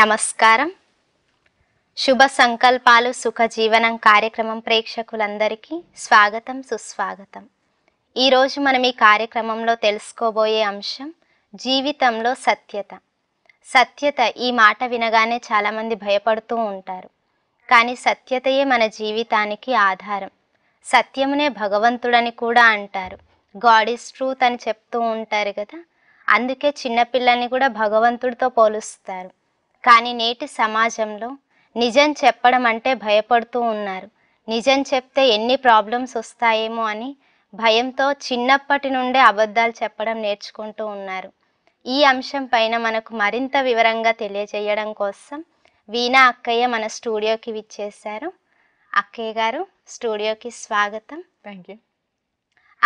నమస్కారం శుభ సంకల్పాలు సుఖ జీవనం కార్యక్రమం ప్రేక్షకులందరికీ స్వాగతం సుస్వాగతం ఈరోజు మనం ఈ కార్యక్రమంలో తెలుసుకోబోయే అంశం జీవితంలో సత్యత సత్యత ఈ మాట వినగానే చాలామంది భయపడుతూ ఉంటారు కానీ సత్యతయే మన జీవితానికి ఆధారం సత్యమునే భగవంతుడని కూడా అంటారు గాడ్ ఈస్ ట్రూత్ అని చెప్తూ ఉంటారు కదా అందుకే చిన్నపిల్లల్ని కూడా భగవంతుడితో పోలుస్తారు కానీ నేటి సమాజంలో నిజం చెప్పడం అంటే భయపడుతూ ఉన్నారు నిజం చెప్తే ఎన్ని ప్రాబ్లమ్స్ వస్తాయేమో అని భయంతో చిన్నప్పటి నుండే అబద్ధాలు చెప్పడం నేర్చుకుంటూ ఉన్నారు ఈ అంశం పైన మనకు మరింత వివరంగా తెలియజేయడం కోసం వీణా అక్కయ్య మన స్టూడియోకి విచ్చేశారు అక్కయ్య గారు స్టూడియోకి స్వాగతం థ్యాంక్ యూ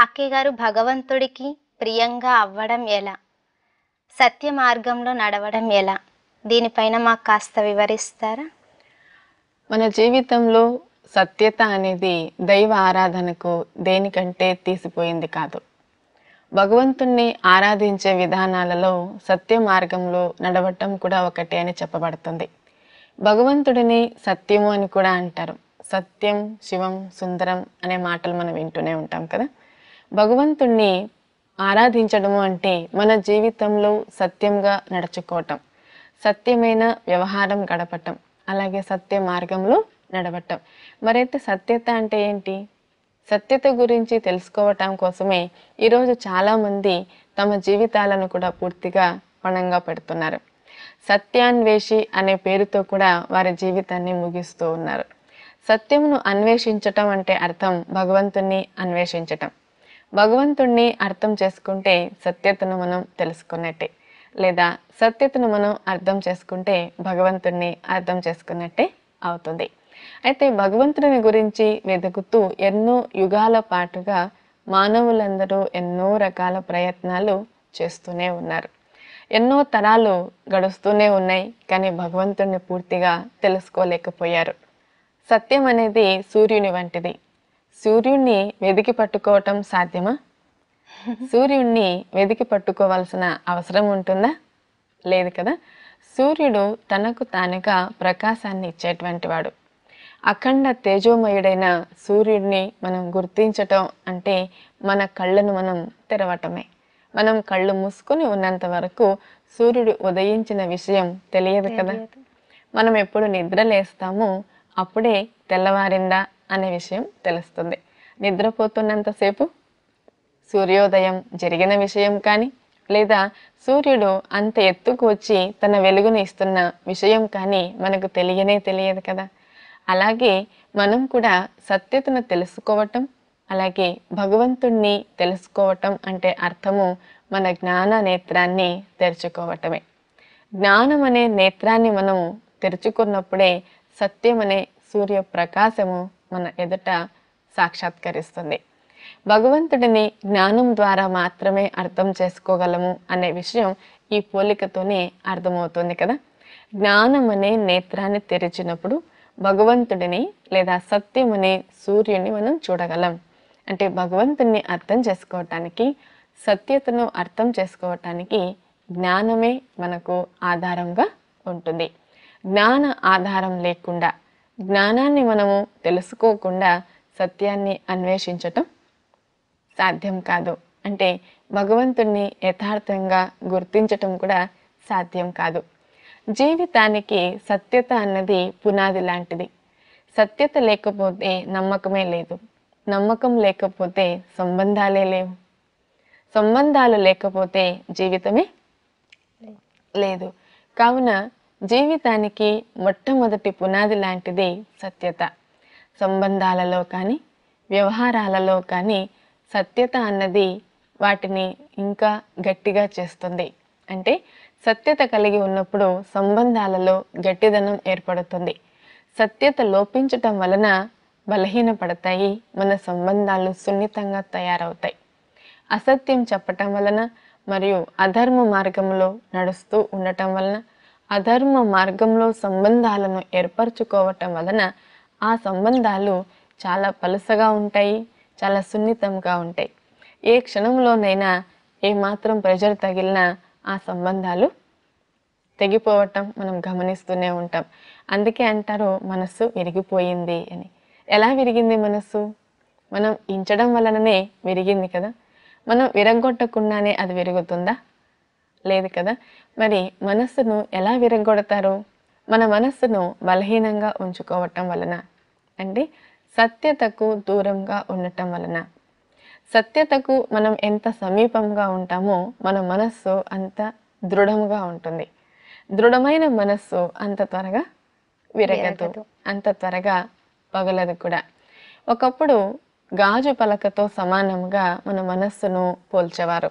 అక్కయ్య గారు భగవంతుడికి ప్రియంగా అవ్వడం ఎలా సత్య మార్గంలో నడవడం ఎలా దీనిపైన మాకు కాస్త వివరిస్తారా మన జీవితంలో సత్యత అనేది దైవ ఆరాధనకు దేనికంటే తీసిపోయింది కాదు భగవంతుణ్ణి ఆరాధించే విధానాలలో సత్య మార్గంలో నడవటం కూడా ఒకటి అని చెప్పబడుతుంది భగవంతుడిని సత్యము అని కూడా అంటారు సత్యం శివం సుందరం అనే మాటలు మనం వింటూనే ఉంటాం కదా భగవంతుణ్ణి ఆరాధించడము అంటే మన జీవితంలో సత్యంగా నడుచుకోవటం సత్యమైన వ్యవహారం గడపటం అలాగే సత్య మార్గంలో నడవటం మరైతే సత్యత అంటే ఏంటి సత్యత గురించి తెలుసుకోవటం కోసమే ఈరోజు చాలామంది తమ జీవితాలను కూడా పూర్తిగా పణంగా పెడుతున్నారు సత్యాన్వేషి అనే పేరుతో కూడా వారి జీవితాన్ని ముగిస్తూ ఉన్నారు సత్యమును అన్వేషించటం అంటే అర్థం భగవంతుణ్ణి అన్వేషించటం భగవంతుణ్ణి అర్థం చేసుకుంటే సత్యతను మనం తెలుసుకున్నట్టే లేదా సత్యతను మనం అర్థం చేసుకుంటే భగవంతుణ్ణి అర్థం చేసుకున్నట్టే అవుతుంది అయితే భగవంతుడిని గురించి వెతుకుతూ ఎన్నో యుగాల పాటుగా మానవులందరూ ఎన్నో రకాల ప్రయత్నాలు చేస్తూనే ఉన్నారు ఎన్నో తరాలు గడుస్తూనే ఉన్నాయి కానీ భగవంతుణ్ణి పూర్తిగా తెలుసుకోలేకపోయారు సత్యం అనేది సూర్యుని వంటిది సూర్యుణ్ణి వెదికి పట్టుకోవటం సాధ్యమా సూర్యుడిని వెతికి పట్టుకోవాల్సిన అవసరం ఉంటుందా లేదు కదా సూర్యుడు తనకు తానుగా ప్రకాశాన్ని ఇచ్చేటువంటి వాడు అఖండ తేజోమయుడైన సూర్యుడిని మనం గుర్తించటం అంటే మన కళ్ళను మనం తెరవటమే మనం కళ్ళు మూసుకొని ఉన్నంత వరకు సూర్యుడు ఉదయించిన విషయం తెలియదు కదా మనం ఎప్పుడు నిద్ర లేస్తామో అప్పుడే తెల్లవారిందా అనే విషయం తెలుస్తుంది నిద్రపోతున్నంతసేపు సూర్యోదయం జరిగిన విషయం కానీ లేదా సూర్యుడు అంత ఎత్తుకు వచ్చి తన వెలుగును ఇస్తున్న విషయం కానీ మనకు తెలియనే తెలియదు కదా అలాగే మనం కూడా సత్యతను తెలుసుకోవటం అలాగే భగవంతుణ్ణి తెలుసుకోవటం అంటే అర్థము మన జ్ఞాన నేత్రాన్ని తెరుచుకోవటమే జ్ఞానం అనే నేత్రాన్ని మనం తెరుచుకున్నప్పుడే సత్యం అనే సూర్య ప్రకాశము మన ఎదుట సాక్షాత్కరిస్తుంది భగవంతుడిని జ్ఞానం ద్వారా మాత్రమే అర్థం చేసుకోగలము అనే విషయం ఈ పోలికతోనే అర్థమవుతుంది కదా జ్ఞానం అనే నేత్రాన్ని తెరిచినప్పుడు భగవంతుడిని లేదా సత్యం అనే సూర్యుని మనం చూడగలం అంటే భగవంతుడిని అర్థం చేసుకోవటానికి సత్యతను అర్థం చేసుకోవటానికి జ్ఞానమే మనకు ఆధారంగా ఉంటుంది జ్ఞాన ఆధారం లేకుండా జ్ఞానాన్ని మనము తెలుసుకోకుండా సత్యాన్ని అన్వేషించటం సాధ్యం కాదు అంటే భగవంతుణ్ణి యథార్థంగా గుర్తించటం కూడా సాధ్యం కాదు జీవితానికి సత్యత అన్నది పునాది లాంటిది సత్యత లేకపోతే నమ్మకమే లేదు నమ్మకం లేకపోతే సంబంధాలే లేవు సంబంధాలు లేకపోతే జీవితమే లేదు కావున జీవితానికి మొట్టమొదటి పునాది లాంటిది సత్యత సంబంధాలలో కానీ వ్యవహారాలలో కానీ సత్యత అన్నది వాటిని ఇంకా గట్టిగా చేస్తుంది అంటే సత్యత కలిగి ఉన్నప్పుడు సంబంధాలలో గట్టిదనం ఏర్పడుతుంది సత్యత లోపించటం వలన బలహీనపడతాయి మన సంబంధాలు సున్నితంగా తయారవుతాయి అసత్యం చెప్పటం వలన మరియు అధర్మ మార్గంలో నడుస్తూ ఉండటం వలన అధర్మ మార్గంలో సంబంధాలను ఏర్పరచుకోవటం వలన ఆ సంబంధాలు చాలా పలుసగా ఉంటాయి చాలా సున్నితంగా ఉంటాయి ఏ క్షణంలోనైనా ఏమాత్రం ప్రెషర్ తగిలినా ఆ సంబంధాలు తెగిపోవటం మనం గమనిస్తూనే ఉంటాం అందుకే అంటారు మనస్సు విరిగిపోయింది అని ఎలా విరిగింది మనస్సు మనం ఇంచడం వలననే విరిగింది కదా మనం విరగొట్టకుండానే అది విరుగుతుందా లేదు కదా మరి మనస్సును ఎలా విరగొడతారు మన మనస్సును బలహీనంగా ఉంచుకోవటం వలన అంటే సత్యతకు దూరంగా ఉండటం వలన సత్యతకు మనం ఎంత సమీపంగా ఉంటామో మన మనస్సు అంత దృఢంగా ఉంటుంది దృఢమైన మనస్సు అంత త్వరగా విరగదు అంత త్వరగా పగలదు కూడా ఒకప్పుడు గాజు పలకతో సమానంగా మన మనస్సును పోల్చేవారు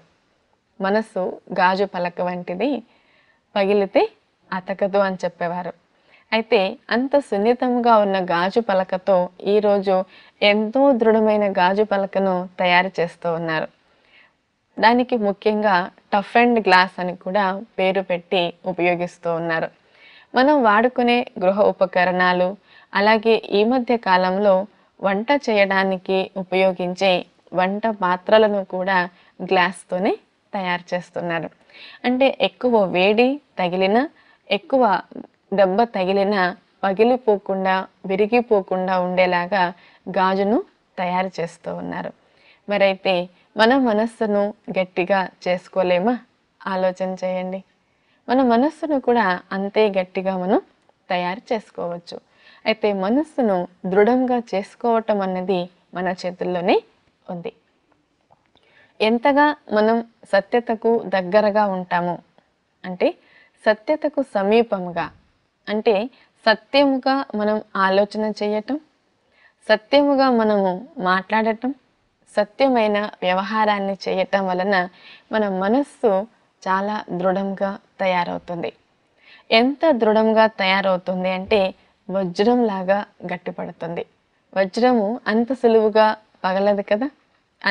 మనస్సు గాజు పలక వంటిది పగిలితే అతకదు అని చెప్పేవారు అయితే అంత సున్నితంగా ఉన్న గాజు పలకతో ఈరోజు ఎంతో దృఢమైన గాజు పలకను తయారు చేస్తూ ఉన్నారు దానికి ముఖ్యంగా టఫ్ అండ్ గ్లాస్ అని కూడా పేరు పెట్టి ఉపయోగిస్తూ ఉన్నారు మనం వాడుకునే గృహ ఉపకరణాలు అలాగే ఈ మధ్య కాలంలో వంట చేయడానికి ఉపయోగించే వంట పాత్రలను కూడా గ్లాస్తోనే తయారు చేస్తున్నారు అంటే ఎక్కువ వేడి తగిలిన ఎక్కువ దెబ్బ తగిలినా పగిలిపోకుండా విరిగిపోకుండా ఉండేలాగా గాజును తయారు చేస్తూ ఉన్నారు మరైతే మన మనస్సును గట్టిగా చేసుకోలేమా ఆలోచన చేయండి మన మనస్సును కూడా అంతే గట్టిగా మనం తయారు చేసుకోవచ్చు అయితే మనస్సును దృఢంగా చేసుకోవటం అన్నది మన చేతుల్లోనే ఉంది ఎంతగా మనం సత్యతకు దగ్గరగా ఉంటామో అంటే సత్యతకు సమీపంగా అంటే సత్యముగా మనం ఆలోచన చేయటం సత్యముగా మనము మాట్లాడటం సత్యమైన వ్యవహారాన్ని చేయటం వలన మన మనస్సు చాలా దృఢంగా తయారవుతుంది ఎంత దృఢంగా తయారవుతుంది అంటే వజ్రంలాగా గట్టిపడుతుంది వజ్రము అంత సులువుగా పగలదు కదా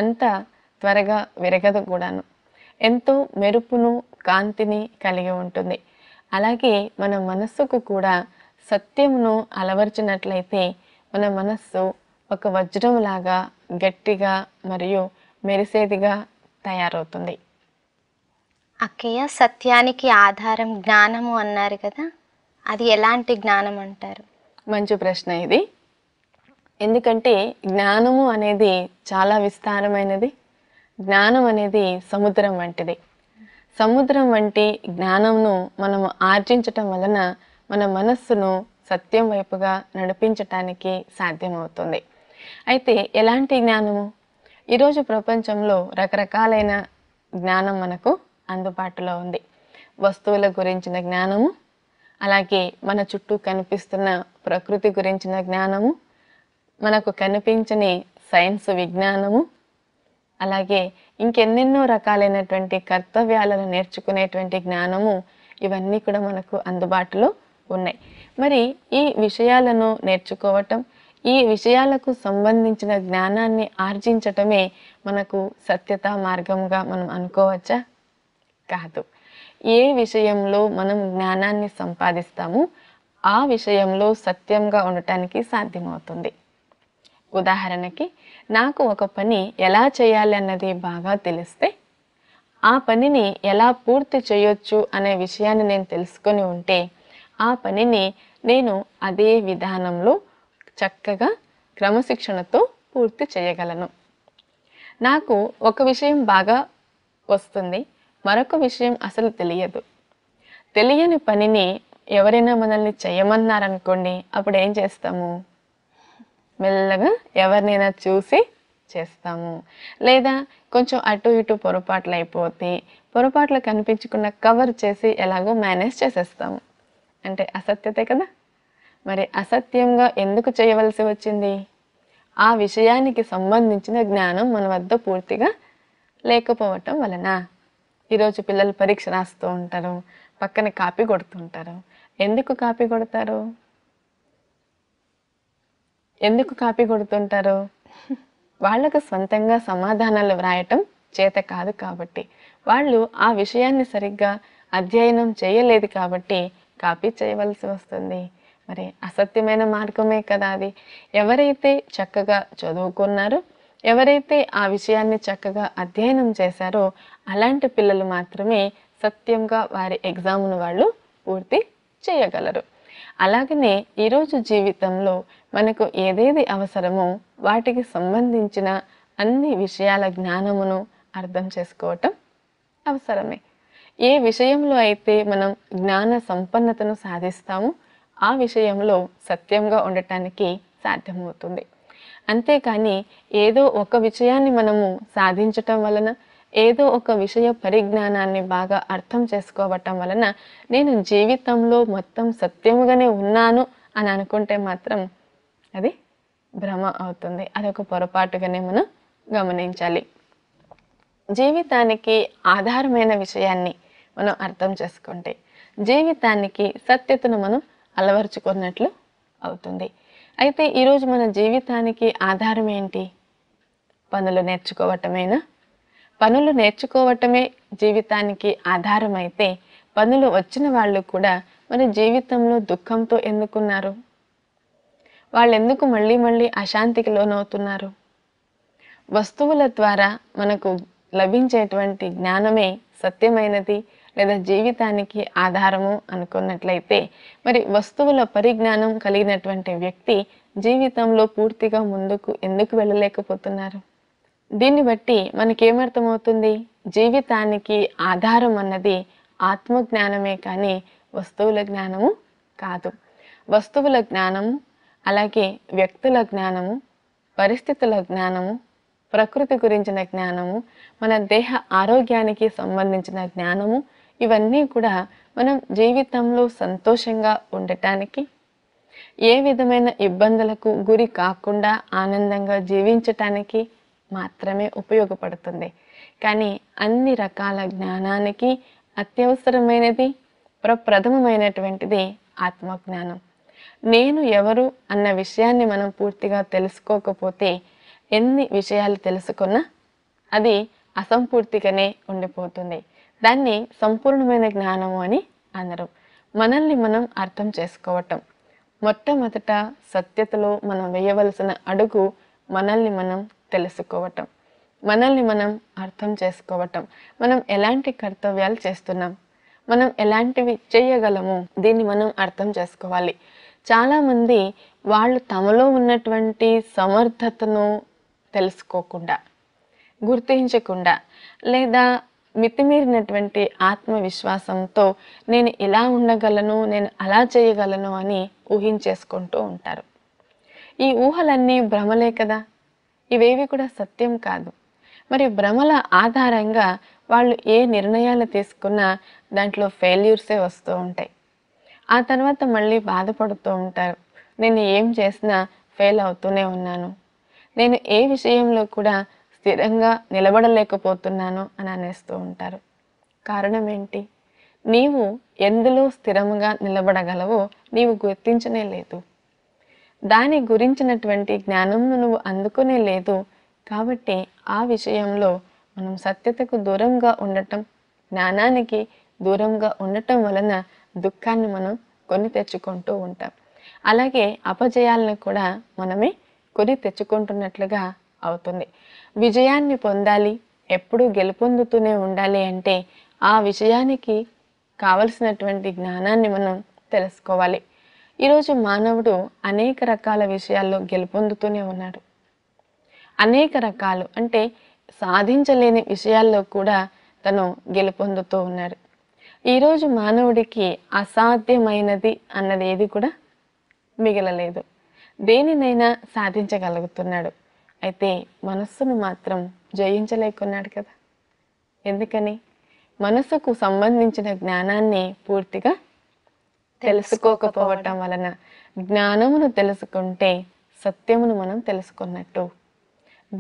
అంత త్వరగా విరగదు కూడాను ఎంతో మెరుపును కాంతిని కలిగి ఉంటుంది అలాగే మన మనస్సుకు కూడా సత్యమును అలవర్చినట్లయితే మన మనస్సు ఒక వజ్రంలాగా గట్టిగా మరియు మెరిసేదిగా తయారవుతుంది అక్కయ్య సత్యానికి ఆధారం జ్ఞానము అన్నారు కదా అది ఎలాంటి జ్ఞానం అంటారు మంచి ప్రశ్న ఇది ఎందుకంటే జ్ఞానము అనేది చాలా విస్తారమైనది జ్ఞానం అనేది సముద్రం వంటిది సముద్రం వంటి జ్ఞానంను మనము ఆర్జించటం వలన మన మనస్సును సత్యం వైపుగా నడిపించటానికి సాధ్యమవుతుంది అయితే ఎలాంటి జ్ఞానము ఈరోజు ప్రపంచంలో రకరకాలైన జ్ఞానం మనకు అందుబాటులో ఉంది వస్తువుల గురించిన జ్ఞానము అలాగే మన చుట్టూ కనిపిస్తున్న ప్రకృతి గురించిన జ్ఞానము మనకు కనిపించని సైన్స్ విజ్ఞానము అలాగే ఇంకెన్నెన్నో రకాలైనటువంటి కర్తవ్యాలను నేర్చుకునేటువంటి జ్ఞానము ఇవన్నీ కూడా మనకు అందుబాటులో ఉన్నాయి మరి ఈ విషయాలను నేర్చుకోవటం ఈ విషయాలకు సంబంధించిన జ్ఞానాన్ని ఆర్జించటమే మనకు సత్యత మార్గంగా మనం అనుకోవచ్చా కాదు ఏ విషయంలో మనం జ్ఞానాన్ని సంపాదిస్తామో ఆ విషయంలో సత్యంగా ఉండటానికి సాధ్యమవుతుంది ఉదాహరణకి నాకు ఒక పని ఎలా చేయాలి అన్నది బాగా తెలిస్తే ఆ పనిని ఎలా పూర్తి చేయొచ్చు అనే విషయాన్ని నేను తెలుసుకొని ఉంటే ఆ పనిని నేను అదే విధానంలో చక్కగా క్రమశిక్షణతో పూర్తి చేయగలను నాకు ఒక విషయం బాగా వస్తుంది మరొక విషయం అసలు తెలియదు తెలియని పనిని ఎవరైనా మనల్ని చేయమన్నారనుకోండి అప్పుడు ఏం చేస్తాము మెల్లగా ఎవరినైనా చూసి చేస్తాము లేదా కొంచెం అటు ఇటు పొరపాట్లు అయిపోతే పొరపాట్లు కనిపించకుండా కవర్ చేసి ఎలాగో మేనేజ్ చేసేస్తాము అంటే అసత్యతే కదా మరి అసత్యంగా ఎందుకు చేయవలసి వచ్చింది ఆ విషయానికి సంబంధించిన జ్ఞానం మన వద్ద పూర్తిగా లేకపోవటం వలన ఈరోజు పిల్లలు పరీక్ష రాస్తూ ఉంటారు పక్కన కాపీ కొడుతుంటారు ఎందుకు కాపీ కొడతారు ఎందుకు కాపీ కొడుతుంటారు వాళ్ళకు సొంతంగా సమాధానాలు వ్రాయటం చేత కాదు కాబట్టి వాళ్ళు ఆ విషయాన్ని సరిగ్గా అధ్యయనం చేయలేదు కాబట్టి కాపీ చేయవలసి వస్తుంది మరి అసత్యమైన మార్గమే కదా అది ఎవరైతే చక్కగా చదువుకున్నారో ఎవరైతే ఆ విషయాన్ని చక్కగా అధ్యయనం చేశారో అలాంటి పిల్లలు మాత్రమే సత్యంగా వారి ఎగ్జామ్ను వాళ్ళు పూర్తి చేయగలరు అలాగనే ఈరోజు జీవితంలో మనకు ఏదేది అవసరమో వాటికి సంబంధించిన అన్ని విషయాల జ్ఞానమును అర్థం చేసుకోవటం అవసరమే ఏ విషయంలో అయితే మనం జ్ఞాన సంపన్నతను సాధిస్తామో ఆ విషయంలో సత్యంగా ఉండటానికి సాధ్యమవుతుంది అంతేకాని ఏదో ఒక విషయాన్ని మనము సాధించటం వలన ఏదో ఒక విషయ పరిజ్ఞానాన్ని బాగా అర్థం చేసుకోవటం వలన నేను జీవితంలో మొత్తం సత్యముగానే ఉన్నాను అని అనుకుంటే మాత్రం అది భ్రమ అవుతుంది అదొక పొరపాటుగానే మనం గమనించాలి జీవితానికి ఆధారమైన విషయాన్ని మనం అర్థం చేసుకుంటే జీవితానికి సత్యతను మనం అలవరుచుకున్నట్లు అవుతుంది అయితే ఈరోజు మన జీవితానికి ఆధారం ఏంటి పనులు నేర్చుకోవటమేనా పనులు నేర్చుకోవటమే జీవితానికి ఆధారమైతే పనులు వచ్చిన వాళ్ళు కూడా మరి జీవితంలో దుఃఖంతో ఎందుకున్నారు వాళ్ళెందుకు మళ్ళీ మళ్ళీ అశాంతికి లోనవుతున్నారు వస్తువుల ద్వారా మనకు లభించేటువంటి జ్ఞానమే సత్యమైనది లేదా జీవితానికి ఆధారము అనుకున్నట్లయితే మరి వస్తువుల పరిజ్ఞానం కలిగినటువంటి వ్యక్తి జీవితంలో పూర్తిగా ముందుకు ఎందుకు వెళ్ళలేకపోతున్నారు దీన్ని బట్టి మనకేమర్థమవుతుంది జీవితానికి ఆధారం అన్నది ఆత్మజ్ఞానమే కానీ వస్తువుల జ్ఞానము కాదు వస్తువుల జ్ఞానము అలాగే వ్యక్తుల జ్ఞానము పరిస్థితుల జ్ఞానము ప్రకృతి గురించిన జ్ఞానము మన దేహ ఆరోగ్యానికి సంబంధించిన జ్ఞానము ఇవన్నీ కూడా మనం జీవితంలో సంతోషంగా ఉండటానికి ఏ విధమైన ఇబ్బందులకు గురి కాకుండా ఆనందంగా జీవించటానికి మాత్రమే ఉపయోగపడుతుంది కానీ అన్ని రకాల జ్ఞానానికి అత్యవసరమైనది ప్రప్రథమమైనటువంటిది ఆత్మజ్ఞానం నేను ఎవరు అన్న విషయాన్ని మనం పూర్తిగా తెలుసుకోకపోతే ఎన్ని విషయాలు తెలుసుకున్నా అది అసంపూర్తిగానే ఉండిపోతుంది దాన్ని సంపూర్ణమైన జ్ఞానము అని అనరు మనల్ని మనం అర్థం చేసుకోవటం మొట్టమొదట సత్యతలో మనం వేయవలసిన అడుగు మనల్ని మనం తెలుసుకోవటం మనల్ని మనం అర్థం చేసుకోవటం మనం ఎలాంటి కర్తవ్యాలు చేస్తున్నాం మనం ఎలాంటివి చేయగలము దీన్ని మనం అర్థం చేసుకోవాలి చాలామంది వాళ్ళు తమలో ఉన్నటువంటి సమర్థతను తెలుసుకోకుండా గుర్తించకుండా లేదా మితిమీరినటువంటి ఆత్మవిశ్వాసంతో నేను ఇలా ఉండగలను నేను అలా చేయగలను అని ఊహించేసుకుంటూ ఉంటారు ఈ ఊహలన్నీ భ్రమలే కదా ఇవేవి కూడా సత్యం కాదు మరి భ్రమల ఆధారంగా వాళ్ళు ఏ నిర్ణయాలు తీసుకున్నా దాంట్లో ఫెయిల్యూర్సే వస్తూ ఉంటాయి ఆ తర్వాత మళ్ళీ బాధపడుతూ ఉంటారు నేను ఏం చేసినా ఫెయిల్ అవుతూనే ఉన్నాను నేను ఏ విషయంలో కూడా స్థిరంగా నిలబడలేకపోతున్నాను అని అనేస్తూ ఉంటారు కారణం ఏంటి నీవు ఎందులో స్థిరంగా నిలబడగలవో నీవు గుర్తించనే లేదు దాని గురించినటువంటి జ్ఞానం నువ్వు అందుకునే లేదు కాబట్టి ఆ విషయంలో మనం సత్యతకు దూరంగా ఉండటం జ్ఞానానికి దూరంగా ఉండటం వలన దుఃఖాన్ని మనం కొని తెచ్చుకుంటూ ఉంటాం అలాగే అపజయాలను కూడా మనమే కొని తెచ్చుకుంటున్నట్లుగా అవుతుంది విజయాన్ని పొందాలి ఎప్పుడూ గెలుపొందుతూనే ఉండాలి అంటే ఆ విషయానికి కావలసినటువంటి జ్ఞానాన్ని మనం తెలుసుకోవాలి ఈరోజు మానవుడు అనేక రకాల విషయాల్లో గెలుపొందుతూనే ఉన్నాడు అనేక రకాలు అంటే సాధించలేని విషయాల్లో కూడా తను గెలుపొందుతూ ఉన్నాడు ఈరోజు మానవుడికి అసాధ్యమైనది అన్నది ఏది కూడా మిగలలేదు దేనినైనా సాధించగలుగుతున్నాడు అయితే మనస్సును మాత్రం జయించలేకున్నాడు కదా ఎందుకని మనసుకు సంబంధించిన జ్ఞానాన్ని పూర్తిగా తెలుసుకోకపోవటం వలన జ్ఞానమును తెలుసుకుంటే సత్యమును మనం తెలుసుకున్నట్టు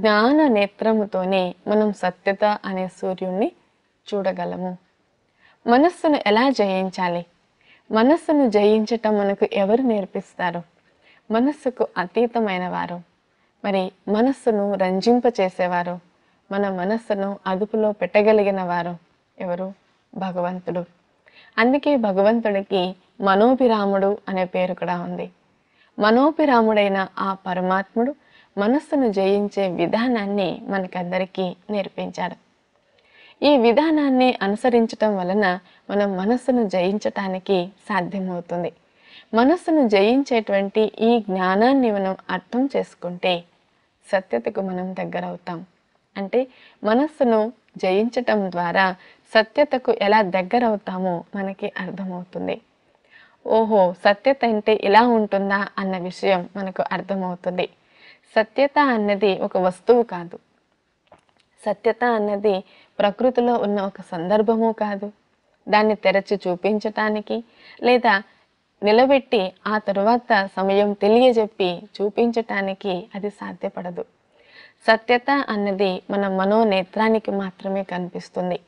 జ్ఞాన నేత్రముతోనే మనం సత్యత అనే సూర్యుణ్ణి చూడగలము మనస్సును ఎలా జయించాలి మనస్సును జయించటం మనకు ఎవరు నేర్పిస్తారు మనస్సుకు అతీతమైన వారు మరి మనస్సును రంజింపచేసేవారు మన మనస్సును అదుపులో పెట్టగలిగిన వారు ఎవరు భగవంతుడు అందుకే భగవంతుడికి మనోపిరాముడు అనే పేరు కూడా ఉంది మనోపిరాముడైన ఆ పరమాత్ముడు మనస్సును జయించే విధానాన్ని మనకందరికీ నేర్పించాడు ఈ విధానాన్ని అనుసరించటం వలన మనం మనస్సును జయించటానికి సాధ్యమవుతుంది మనస్సును జయించేటువంటి ఈ జ్ఞానాన్ని మనం అర్థం చేసుకుంటే సత్యతకు మనం దగ్గర అవుతాం అంటే మనస్సును జయించటం ద్వారా సత్యతకు ఎలా దగ్గర అవుతామో మనకి అర్థమవుతుంది ఓహో సత్యత అంటే ఇలా ఉంటుందా అన్న విషయం మనకు అర్థమవుతుంది సత్యత అన్నది ఒక వస్తువు కాదు సత్యత అన్నది ప్రకృతిలో ఉన్న ఒక సందర్భము కాదు దాన్ని తెరచి చూపించటానికి లేదా నిలబెట్టి ఆ తరువాత సమయం తెలియజెప్పి చూపించటానికి అది సాధ్యపడదు సత్యత అన్నది మన మనోనేత్రానికి మాత్రమే కనిపిస్తుంది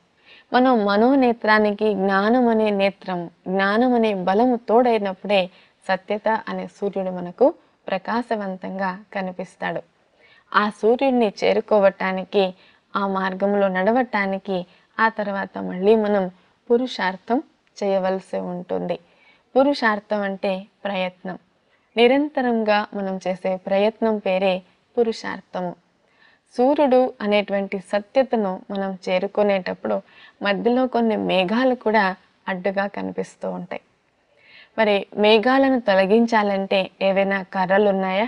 మనం మనోనేత్రానికి జ్ఞానం అనే నేత్రం జ్ఞానం అనే బలము తోడైనప్పుడే సత్యత అనే సూర్యుడు మనకు ప్రకాశవంతంగా కనిపిస్తాడు ఆ సూర్యుడిని చేరుకోవటానికి ఆ మార్గంలో నడవటానికి ఆ తర్వాత మళ్ళీ మనం పురుషార్థం చేయవలసి ఉంటుంది పురుషార్థం అంటే ప్రయత్నం నిరంతరంగా మనం చేసే ప్రయత్నం పేరే పురుషార్థము సూర్యుడు అనేటువంటి సత్యతను మనం చేరుకునేటప్పుడు మధ్యలో కొన్ని మేఘాలు కూడా అడ్డుగా కనిపిస్తూ ఉంటాయి మరి మేఘాలను తొలగించాలంటే ఏవైనా కర్రలు ఉన్నాయా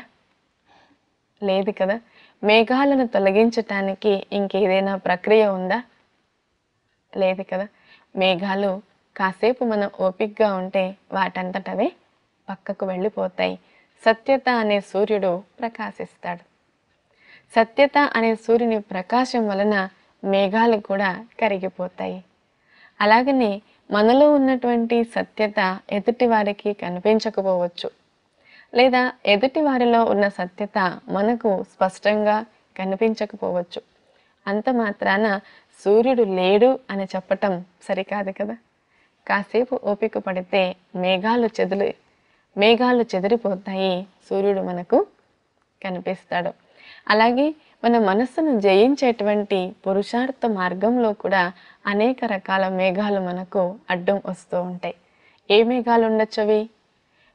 లేదు కదా మేఘాలను తొలగించటానికి ఇంకేదైనా ప్రక్రియ ఉందా లేదు కదా మేఘాలు కాసేపు మనం ఓపిక్గా ఉంటే వాటంతటవే పక్కకు వెళ్ళిపోతాయి సత్యత అనే సూర్యుడు ప్రకాశిస్తాడు సత్యత అనే సూర్యుని ప్రకాశం వలన మేఘాలు కూడా కరిగిపోతాయి అలాగనే మనలో ఉన్నటువంటి సత్యత ఎదుటి వారికి కనిపించకపోవచ్చు లేదా ఎదుటి వారిలో ఉన్న సత్యత మనకు స్పష్టంగా కనిపించకపోవచ్చు అంత మాత్రాన సూర్యుడు లేడు అని చెప్పటం సరికాదు కదా కాసేపు ఓపిక పడితే మేఘాలు చెదులు మేఘాలు చెదిరిపోతాయి సూర్యుడు మనకు కనిపిస్తాడు అలాగే మన మనస్సును జయించేటువంటి పురుషార్థ మార్గంలో కూడా అనేక రకాల మేఘాలు మనకు అడ్డం వస్తూ ఉంటాయి ఏ మేఘాలు ఉండొచ్చవి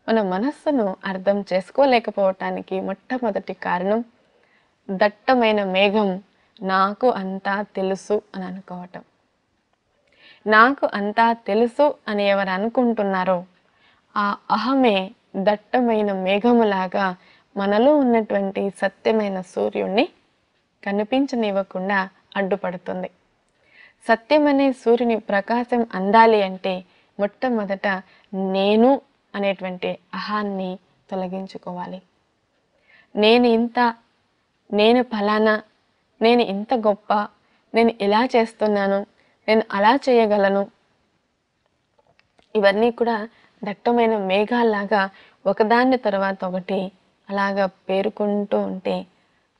మన మనస్సును అర్థం చేసుకోలేకపోవటానికి మొట్టమొదటి కారణం దట్టమైన మేఘం నాకు అంతా తెలుసు అని అనుకోవటం నాకు అంతా తెలుసు అని ఎవరు అనుకుంటున్నారో ఆ అహమే దట్టమైన మేఘములాగా మనలో ఉన్నటువంటి సత్యమైన సూర్యుణ్ణి కనిపించనివ్వకుండా అడ్డుపడుతుంది సత్యమనే సూర్యుని ప్రకాశం అందాలి అంటే మొట్టమొదట నేను అనేటువంటి అహాన్ని తొలగించుకోవాలి నేను ఇంత నేను ఫలానా నేను ఇంత గొప్ప నేను ఇలా చేస్తున్నాను నేను అలా చేయగలను ఇవన్నీ కూడా దట్టమైన మేఘాల్లాగా ఒకదాని తర్వాత ఒకటి అలాగా పేరుకుంటూ ఉంటే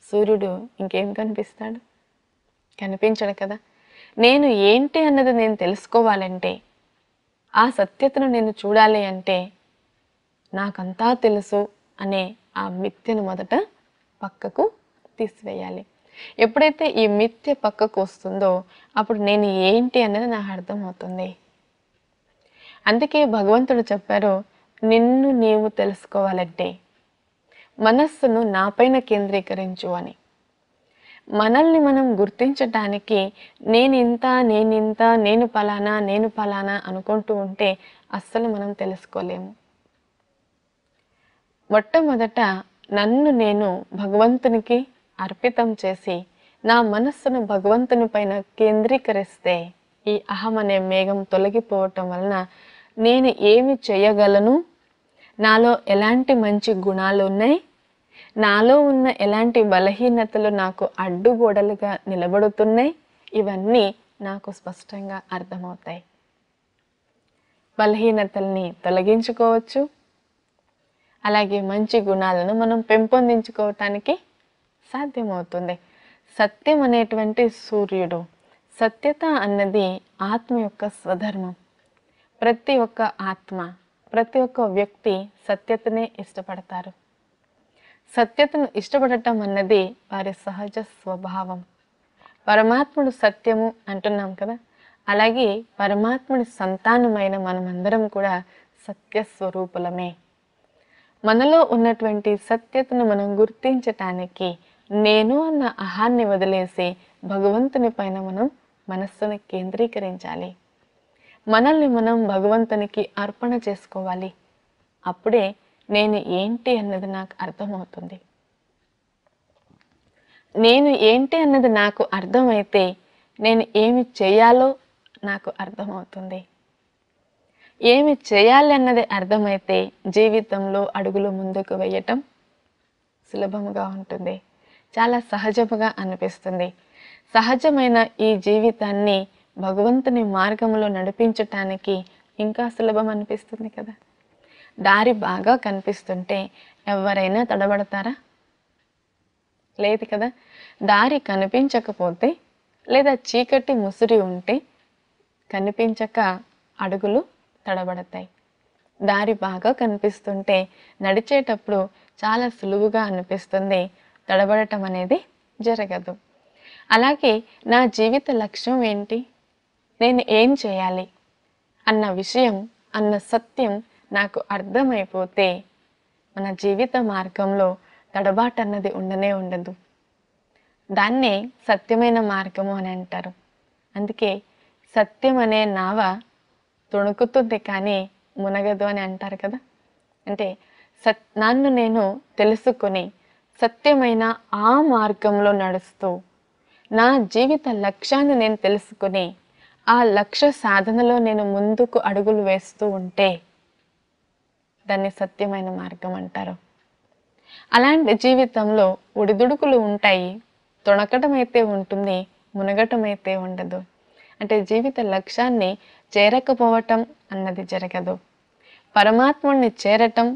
సూర్యుడు ఇంకేం కనిపిస్తాడు కనిపించడు కదా నేను ఏంటి అన్నది నేను తెలుసుకోవాలంటే ఆ సత్యతను నేను చూడాలి అంటే నాకంతా తెలుసు అనే ఆ మిథ్యను మొదట పక్కకు తీసివేయాలి ఎప్పుడైతే ఈ మిథ్య పక్కకు వస్తుందో అప్పుడు నేను ఏంటి అన్నది నాకు అర్థమవుతుంది అందుకే భగవంతుడు చెప్పారు నిన్ను నీవు తెలుసుకోవాలంటే మనస్సును నాపైన కేంద్రీకరించు అని మనల్ని మనం గుర్తించటానికి నేనింత నేనింత నేను పలానా నేను పలానా అనుకుంటూ ఉంటే అస్సలు మనం తెలుసుకోలేము మొట్టమొదట నన్ను నేను భగవంతునికి అర్పితం చేసి నా మనస్సును భగవంతుని పైన కేంద్రీకరిస్తే ఈ అహం అనే మేఘం తొలగిపోవటం వలన నేను ఏమి చేయగలను నాలో ఎలాంటి మంచి గుణాలు ఉన్నాయి నాలో ఉన్న ఎలాంటి బలహీనతలు నాకు అడ్డుగోడలుగా నిలబడుతున్నాయి ఇవన్నీ నాకు స్పష్టంగా అర్థమవుతాయి బలహీనతల్ని తొలగించుకోవచ్చు అలాగే మంచి గుణాలను మనం పెంపొందించుకోవటానికి సాధ్యమవుతుంది సత్యం అనేటువంటి సూర్యుడు సత్యత అన్నది ఆత్మ యొక్క స్వధర్మం ప్రతి ఒక్క ఆత్మ ప్రతి ఒక్క వ్యక్తి సత్యతనే ఇష్టపడతారు సత్యతను ఇష్టపడటం అన్నది వారి సహజ స్వభావం పరమాత్ముడు సత్యము అంటున్నాం కదా అలాగే పరమాత్ముడి సంతానమైన మనమందరం కూడా సత్య స్వరూపులమే మనలో ఉన్నటువంటి సత్యతను మనం గుర్తించటానికి నేను అన్న అహాన్ని వదిలేసి భగవంతుని పైన మనం మనస్సును కేంద్రీకరించాలి మనల్ని మనం భగవంతునికి అర్పణ చేసుకోవాలి అప్పుడే నేను ఏంటి అన్నది నాకు అర్థమవుతుంది నేను ఏంటి అన్నది నాకు అర్థమైతే నేను ఏమి చేయాలో నాకు అర్థమవుతుంది ఏమి చేయాలి అన్నది అర్థమైతే జీవితంలో అడుగులు ముందుకు వేయటం సులభముగా ఉంటుంది చాలా సహజముగా అనిపిస్తుంది సహజమైన ఈ జీవితాన్ని భగవంతుని మార్గంలో నడిపించటానికి ఇంకా సులభం అనిపిస్తుంది కదా దారి బాగా కనిపిస్తుంటే ఎవరైనా తడబడతారా లేదు కదా దారి కనిపించకపోతే లేదా చీకటి ముసురి ఉంటే కనిపించక అడుగులు తడబడతాయి దారి బాగా కనిపిస్తుంటే నడిచేటప్పుడు చాలా సులువుగా అనిపిస్తుంది తడబడటం అనేది జరగదు అలాగే నా జీవిత లక్ష్యం ఏంటి నేను ఏం చేయాలి అన్న విషయం అన్న సత్యం నాకు అర్థమైపోతే మన జీవిత మార్గంలో తడబాటన్నది ఉండనే ఉండదు దాన్నే సత్యమైన మార్గము అని అంటారు అందుకే సత్యం అనే నావ తొణుకుతుంది కానీ మునగదు అని అంటారు కదా అంటే సత్ నన్ను నేను తెలుసుకుని సత్యమైన ఆ మార్గంలో నడుస్తూ నా జీవిత లక్ష్యాన్ని నేను తెలుసుకుని ఆ లక్ష్య సాధనలో నేను ముందుకు అడుగులు వేస్తూ ఉంటే దాన్ని సత్యమైన మార్గం అంటారు అలాంటి జీవితంలో ఒడిదుడుకులు ఉంటాయి తొణకటమైతే ఉంటుంది మునగటమైతే ఉండదు అంటే జీవిత లక్ష్యాన్ని చేరకపోవటం అన్నది జరగదు పరమాత్ముడిని చేరటం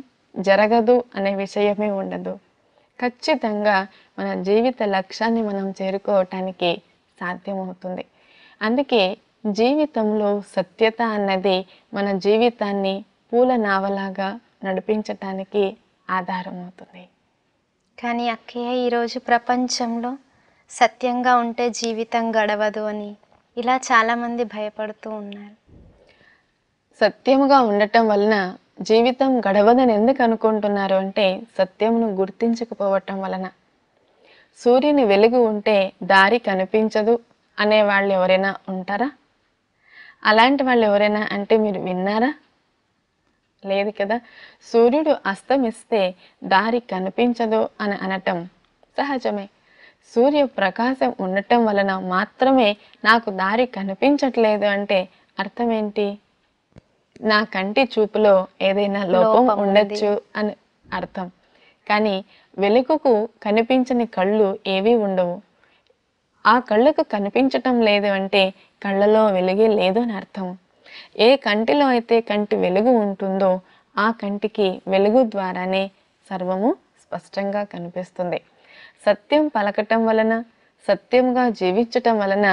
జరగదు అనే విషయమే ఉండదు ఖచ్చితంగా మన జీవిత లక్ష్యాన్ని మనం చేరుకోవటానికి సాధ్యమవుతుంది అందుకే జీవితంలో సత్యత అన్నది మన జీవితాన్ని పూల నావలాగా నడిపించటానికి ఆధారమవుతుంది కానీ అక్కయ్య ఈరోజు ప్రపంచంలో సత్యంగా ఉంటే జీవితం గడవదు అని ఇలా చాలామంది భయపడుతూ ఉన్నారు సత్యముగా ఉండటం వలన జీవితం గడవదని ఎందుకు అనుకుంటున్నారు అంటే సత్యమును గుర్తించకపోవటం వలన సూర్యుని వెలుగు ఉంటే దారి కనిపించదు అనే వాళ్ళు ఎవరైనా ఉంటారా అలాంటి వాళ్ళు ఎవరైనా అంటే మీరు విన్నారా లేదు కదా సూర్యుడు అస్తమిస్తే దారి కనిపించదు అని అనటం సహజమే సూర్య ప్రకాశం ఉండటం వలన మాత్రమే నాకు దారి కనిపించట్లేదు అంటే అర్థమేంటి నా కంటి చూపులో ఏదైనా లోపం ఉండొచ్చు అని అర్థం కానీ వెలుగుకు కనిపించని కళ్ళు ఏవి ఉండవు ఆ కళ్ళకు కనిపించటం లేదు అంటే కళ్ళలో వెలుగే లేదు అని అర్థం ఏ కంటిలో అయితే కంటి వెలుగు ఉంటుందో ఆ కంటికి వెలుగు ద్వారానే సర్వము స్పష్టంగా కనిపిస్తుంది సత్యం పలకటం వలన సత్యంగా జీవించటం వలన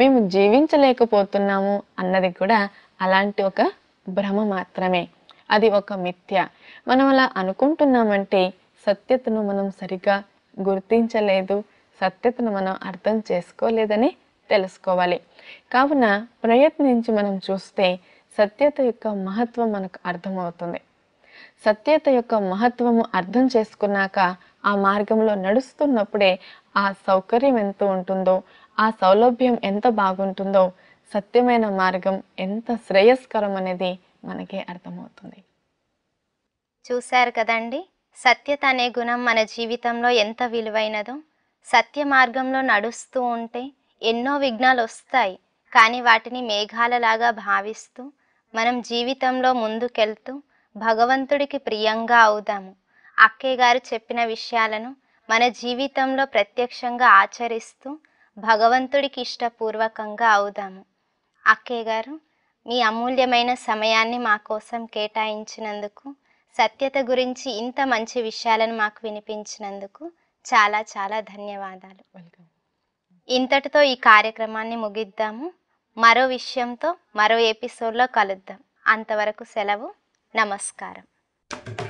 మేము జీవించలేకపోతున్నాము అన్నది కూడా అలాంటి ఒక భ్రమ మాత్రమే అది ఒక మిథ్య మనం అలా అనుకుంటున్నామంటే సత్యతను మనం సరిగా గుర్తించలేదు సత్యతను మనం అర్థం చేసుకోలేదని తెలుసుకోవాలి కావున ప్రయత్నించి మనం చూస్తే సత్యత యొక్క మహత్వం మనకు అర్థమవుతుంది సత్యత యొక్క మహత్వము అర్థం చేసుకున్నాక ఆ మార్గంలో నడుస్తున్నప్పుడే ఆ సౌకర్యం ఎంత ఉంటుందో ఆ సౌలభ్యం ఎంత బాగుంటుందో సత్యమైన మార్గం ఎంత శ్రేయస్కరం అనేది మనకే అర్థమవుతుంది చూశారు కదండి సత్యత అనే గుణం మన జీవితంలో ఎంత విలువైనదో సత్య మార్గంలో నడుస్తూ ఉంటే ఎన్నో విఘ్నాలు వస్తాయి కానీ వాటిని మేఘాలలాగా భావిస్తూ మనం జీవితంలో ముందుకెళ్తూ భగవంతుడికి ప్రియంగా అవుదాము అక్కయ్య గారు చెప్పిన విషయాలను మన జీవితంలో ప్రత్యక్షంగా ఆచరిస్తూ భగవంతుడికి ఇష్టపూర్వకంగా అవుదాము అక్కయ్య గారు మీ అమూల్యమైన సమయాన్ని మా కోసం కేటాయించినందుకు సత్యత గురించి ఇంత మంచి విషయాలను మాకు వినిపించినందుకు చాలా చాలా ధన్యవాదాలు వెల్కమ్ ఇంతటితో ఈ కార్యక్రమాన్ని ముగిద్దాము మరో విషయంతో మరో ఎపిసోడ్లో కలుద్దాం అంతవరకు సెలవు నమస్కారం